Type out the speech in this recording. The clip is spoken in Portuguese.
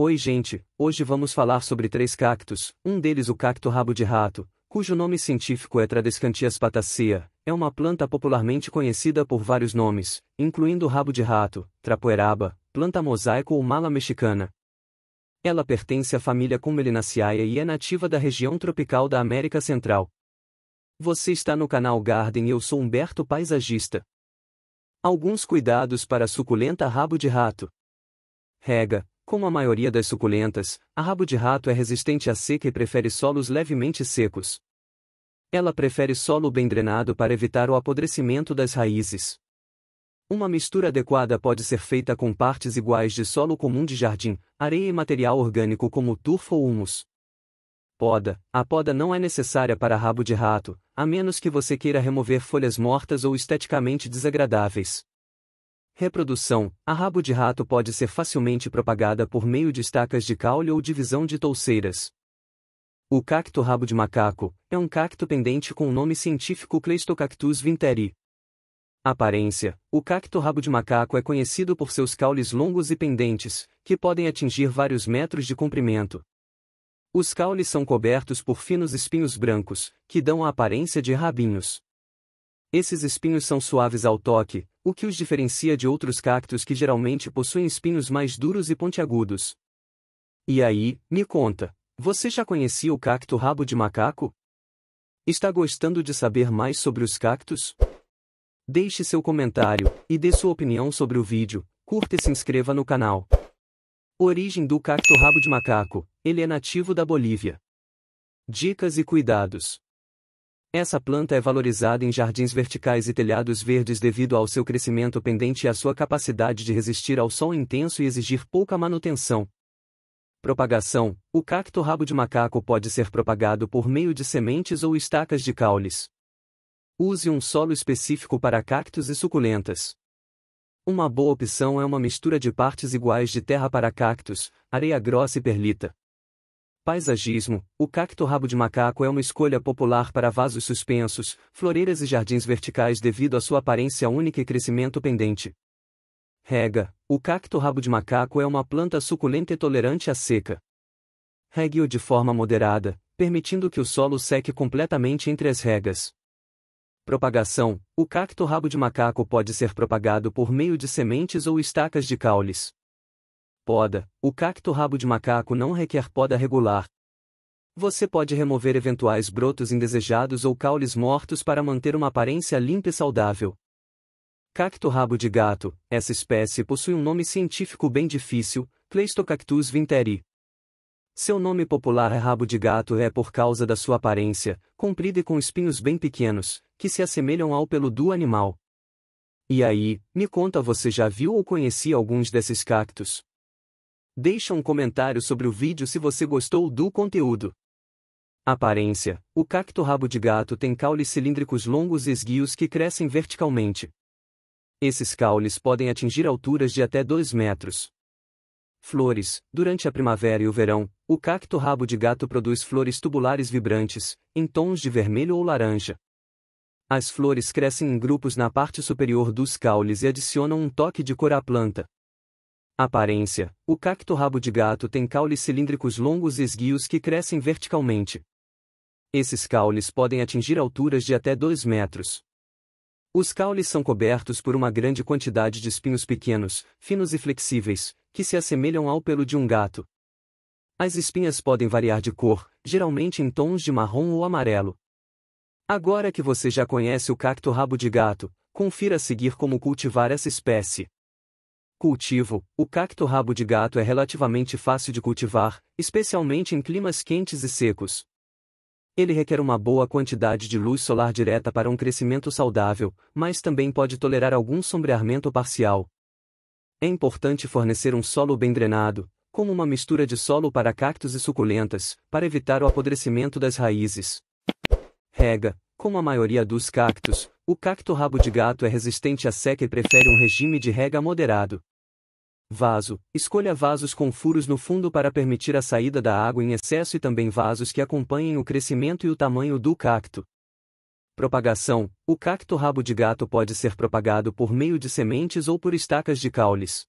Oi, gente, hoje vamos falar sobre três cactos, um deles o cacto rabo de rato, cujo nome científico é Tradescantias patacea, é uma planta popularmente conhecida por vários nomes, incluindo rabo de rato, trapoeraba, planta mosaico ou mala mexicana. Ela pertence à família Cumelinaceae e é nativa da região tropical da América Central. Você está no canal Garden e eu sou Humberto Paisagista. Alguns cuidados para a suculenta rabo de rato. Rega, como a maioria das suculentas, a rabo de rato é resistente à seca e prefere solos levemente secos. Ela prefere solo bem drenado para evitar o apodrecimento das raízes. Uma mistura adequada pode ser feita com partes iguais de solo comum de jardim, areia e material orgânico como turfa ou humus. Poda: A poda não é necessária para rabo de rato, a menos que você queira remover folhas mortas ou esteticamente desagradáveis. Reprodução: A rabo de rato pode ser facilmente propagada por meio de estacas de caule ou divisão de touceiras. O cacto rabo de macaco é um cacto pendente com o nome científico Cleistocactus vinteri. Aparência: O cacto rabo de macaco é conhecido por seus caules longos e pendentes, que podem atingir vários metros de comprimento. Os caules são cobertos por finos espinhos brancos, que dão a aparência de rabinhos. Esses espinhos são suaves ao toque, o que os diferencia de outros cactos que geralmente possuem espinhos mais duros e pontiagudos. E aí, me conta, você já conhecia o cacto rabo de macaco? Está gostando de saber mais sobre os cactos? Deixe seu comentário e dê sua opinião sobre o vídeo, curta e se inscreva no canal. Origem do cacto rabo de macaco, ele é nativo da Bolívia. Dicas e cuidados. Essa planta é valorizada em jardins verticais e telhados verdes devido ao seu crescimento pendente e à sua capacidade de resistir ao sol intenso e exigir pouca manutenção. Propagação: O cacto rabo de macaco pode ser propagado por meio de sementes ou estacas de caules. Use um solo específico para cactos e suculentas. Uma boa opção é uma mistura de partes iguais de terra para cactos, areia grossa e perlita. Paisagismo: O cacto rabo de macaco é uma escolha popular para vasos suspensos, floreiras e jardins verticais devido à sua aparência única e crescimento pendente. Rega: O cacto rabo de macaco é uma planta suculenta e tolerante à seca. Regue-o de forma moderada, permitindo que o solo seque completamente entre as regas. Propagação: O cacto rabo de macaco pode ser propagado por meio de sementes ou estacas de caules. Poda: O cacto rabo de macaco não requer poda regular. Você pode remover eventuais brotos indesejados ou caules mortos para manter uma aparência limpa e saudável. Cacto rabo de gato: Essa espécie possui um nome científico bem difícil, Cleistocactus vinteri. Seu nome popular é rabo de gato é por causa da sua aparência, comprida e com espinhos bem pequenos, que se assemelham ao pelo do animal. E aí, me conta você já viu ou conhecia alguns desses cactos? Deixa um comentário sobre o vídeo se você gostou do conteúdo. Aparência: O cacto rabo de gato tem caules cilíndricos longos e esguios que crescem verticalmente. Esses caules podem atingir alturas de até 2 metros. Flores: Durante a primavera e o verão, o cacto rabo de gato produz flores tubulares vibrantes, em tons de vermelho ou laranja. As flores crescem em grupos na parte superior dos caules e adicionam um toque de cor à planta. Aparência: O cacto rabo de gato tem caules cilíndricos longos e esguios que crescem verticalmente. Esses caules podem atingir alturas de até 2 metros. Os caules são cobertos por uma grande quantidade de espinhos pequenos, finos e flexíveis, que se assemelham ao pelo de um gato. As espinhas podem variar de cor, geralmente em tons de marrom ou amarelo. Agora que você já conhece o cacto rabo de gato, confira a seguir como cultivar essa espécie. Cultivo: O cacto rabo de gato é relativamente fácil de cultivar, especialmente em climas quentes e secos. Ele requer uma boa quantidade de luz solar direta para um crescimento saudável, mas também pode tolerar algum sombreamento parcial. É importante fornecer um solo bem drenado, como uma mistura de solo para cactos e suculentas, para evitar o apodrecimento das raízes. Rega: Como a maioria dos cactos, o cacto rabo de gato é resistente à seca e prefere um regime de rega moderado. Vaso: escolha vasos com furos no fundo para permitir a saída da água em excesso e também vasos que acompanhem o crescimento e o tamanho do cacto. Propagação: o cacto rabo de gato pode ser propagado por meio de sementes ou por estacas de caules.